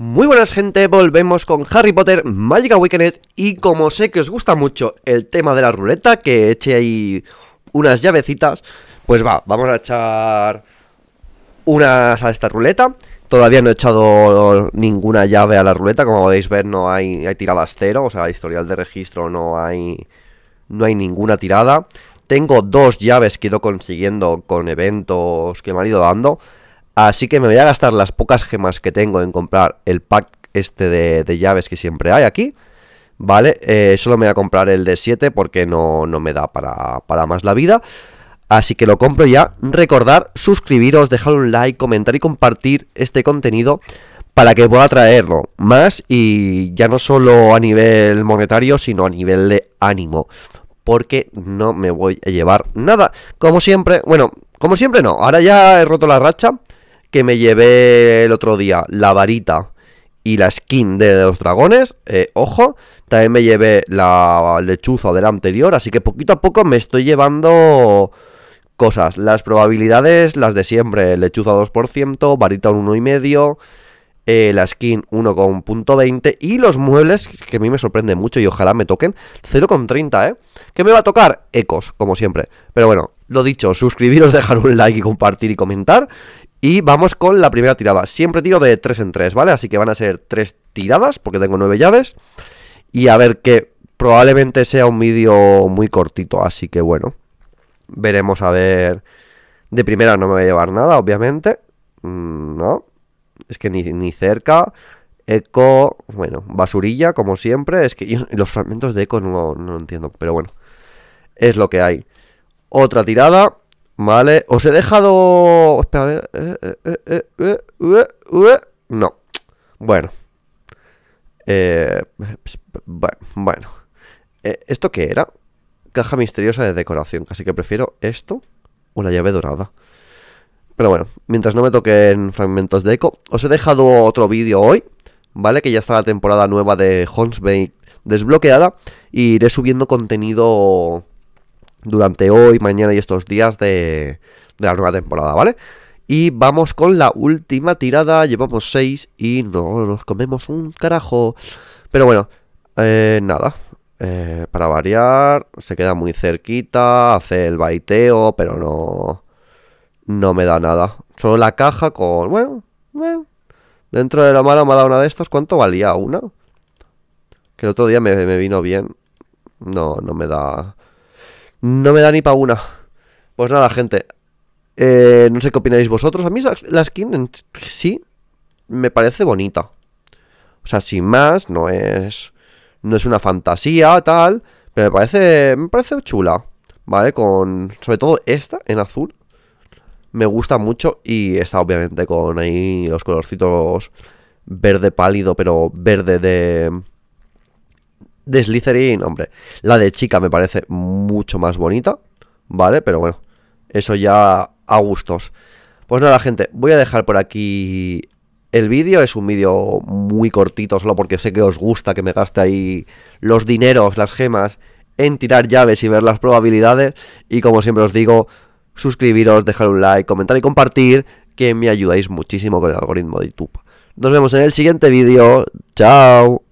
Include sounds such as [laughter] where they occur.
Muy buenas gente, volvemos con Harry Potter Magic Awakened y como sé que os gusta mucho el tema de la ruleta, que eché ahí unas llavecitas, pues va, vamos a echar unas a esta ruleta. Todavía no he echado ninguna llave a la ruleta, como podéis ver no hay, hay tiradas cero, o sea, historial de registro no hay, no hay ninguna tirada. Tengo dos llaves que he ido consiguiendo con eventos que me han ido dando. Así que me voy a gastar las pocas gemas que tengo en comprar el pack este de, llaves que siempre hay aquí. ¿Vale? Eh, solo me voy a comprar el de 7 porque no, me da para, para, más la vida. Así que lo compro ya. Recordar, suscribiros, dejar un like, comentar y compartir este contenido para que pueda traerlo más y ya no solo a nivel monetario, sino a nivel de ánimo. Porque no me voy a llevar nada. Como siempre, bueno, como siempre no. Ahora ya he roto la racha que me llevé el otro día, la varita y la skin de los dragones, eh, ojo, también me llevé la lechuza de la anterior, así que poquito a poco me estoy llevando cosas. Las probabilidades, las de siempre, lechuza 2%, varita 1,5%, eh, la skin 1,20 y los muebles, que a mí me sorprende mucho y ojalá me toquen, 0,30, ¿eh? ¿Qué me va a tocar? Ecos, como siempre. Pero bueno, lo dicho, suscribiros, [laughs] dejar un like y compartir y comentar. Y vamos con la primera tirada. Siempre tiro de 3 en 3, ¿vale? Así que van a ser 3 tiradas, porque tengo 9 llaves. Y a ver que probablemente sea un vídeo muy cortito, así que bueno. Veremos a ver... De primera no me voy a llevar nada, obviamente. Mm, no. Es que ni, ni cerca. Eco, bueno, basurilla, como siempre. Es que los fragmentos de eco no, no entiendo, pero bueno. Es lo que hay. Otra tirada. ¿Vale? Os he dejado... Espera, a ver... eh, eh, eh, eh no. Bueno. bueno. ¿Esto qué era? Caja misteriosa de decoración. Así que prefiero esto o la llave dorada. Pero bueno, mientras no me toquen fragmentos de eco, os he dejado otro vídeo hoy, ¿vale? Que ya está la temporada nueva de Bay desbloqueada y e iré subiendo contenido durante hoy, mañana y estos días de, de la nueva temporada, ¿vale? Y vamos con la última tirada, llevamos seis y no nos comemos un carajo. Pero bueno, eh, nada, eh, para variar, se queda muy cerquita, hace el baiteo, pero no, no me da nada. Solo la caja con, bueno, bueno, dentro de la mano me ha dado una de estas, ¿cuánto valía? ¿Una? Que el otro día me, me vino bien. No, no me da... No me da ni pa' una. Pues nada, gente. Eh, no sé qué opináis vosotros. A mí la skin sí me parece bonita. O sea, sin más, no es. No es una fantasía, tal. Pero me parece. Me parece chula. ¿Vale? Con. Sobre todo esta en azul. Me gusta mucho. Y está obviamente, con ahí los colorcitos. Verde pálido, pero verde de de Slytherin, hombre. La de chica me parece mucho más bonita, ¿vale? Pero bueno, eso ya a gustos. Pues nada, gente, voy a dejar por aquí el vídeo. Es un vídeo muy cortito, solo porque sé que os gusta que me gaste ahí los dineros, las gemas, en tirar llaves y ver las probabilidades. Y como siempre os digo, suscribiros, dejar un like, comentar y compartir, que me ayudáis muchísimo con el algoritmo de YouTube. Nos vemos en el siguiente vídeo. Chao.